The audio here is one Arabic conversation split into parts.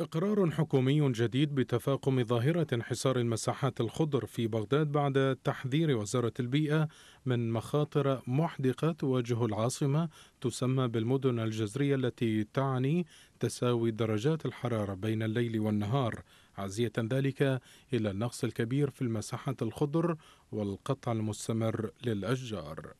إقرار حكومي جديد بتفاقم ظاهرة انحسار المساحات الخضر في بغداد بعد تحذير وزارة البيئة من مخاطر محدقة تواجه العاصمة تسمى بالمدن الجزرية التي تعني تساوي درجات الحرارة بين الليل والنهار عزية ذلك إلى النقص الكبير في المساحات الخضر والقطع المستمر للأشجار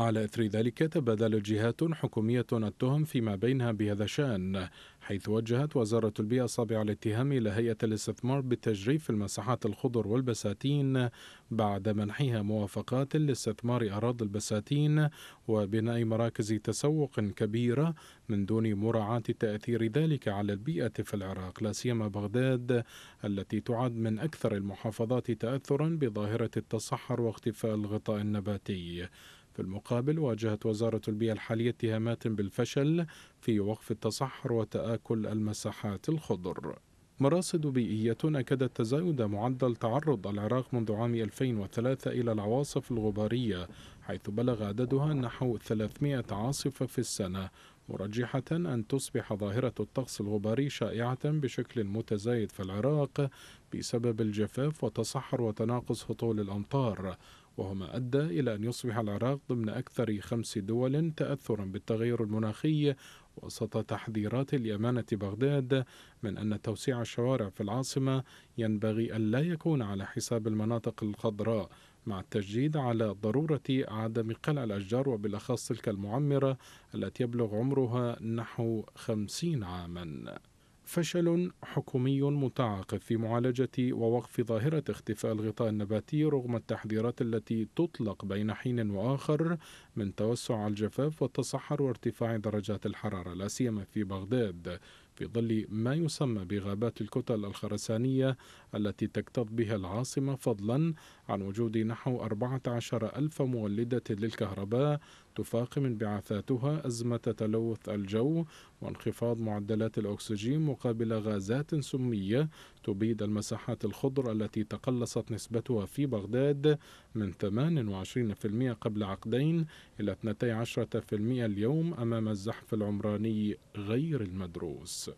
على إثر ذلك تبادلت جهات حكومية التهم فيما بينها بهذا الشأن حيث وجهت وزارة البيئة صابع الاتهام إلى هيئة الاستثمار بتجريف المساحات الخضر والبساتين بعد منحها موافقات لاستثمار أراضي البساتين وبناء مراكز تسوق كبيرة من دون مراعاة تأثير ذلك على البيئة في العراق لا سيما بغداد التي تعد من أكثر المحافظات تأثرا بظاهرة التصحر واختفاء الغطاء النباتي في المقابل واجهت وزارة البيئة الحالية اتهامات بالفشل في وقف التصحر وتآكل المساحات الخضر مراصد بيئية أكدت تزايد معدل تعرض العراق منذ عام 2003 إلى العواصف الغبارية حيث بلغ عددها نحو 300 عاصفة في السنة مرجحة أن تصبح ظاهرة الطقس الغباري شائعة بشكل متزايد في العراق بسبب الجفاف وتصحر وتناقص هطول الأمطار وهو ما أدى إلى أن يصبح العراق ضمن أكثر خمس دول تأثرا بالتغير المناخي وسط تحذيرات الأمانة بغداد من أن توسيع الشوارع في العاصمة ينبغي أن لا يكون على حساب المناطق الخضراء مع التشديد على ضرورة عدم قلع الأشجار وبالأخص تلك المعمرة التي يبلغ عمرها نحو خمسين عاماً فشل حكومي متعاقب في معالجة ووقف ظاهرة اختفاء الغطاء النباتي رغم التحذيرات التي تطلق بين حين وآخر من توسع الجفاف والتصحر وارتفاع درجات الحرارة لا سيما في بغداد في ظل ما يسمى بغابات الكتل الخرسانية التي تكتظ بها العاصمة فضلا عن وجود نحو 14 ألف مولدة للكهرباء تفاقم انبعاثاتها أزمة تلوث الجو وانخفاض معدلات الأكسجين مقابل غازات سمية تبيد المساحات الخضر التي تقلصت نسبتها في بغداد من 28% قبل عقدين إلى 12% اليوم أمام الزحف العمراني غير المدروس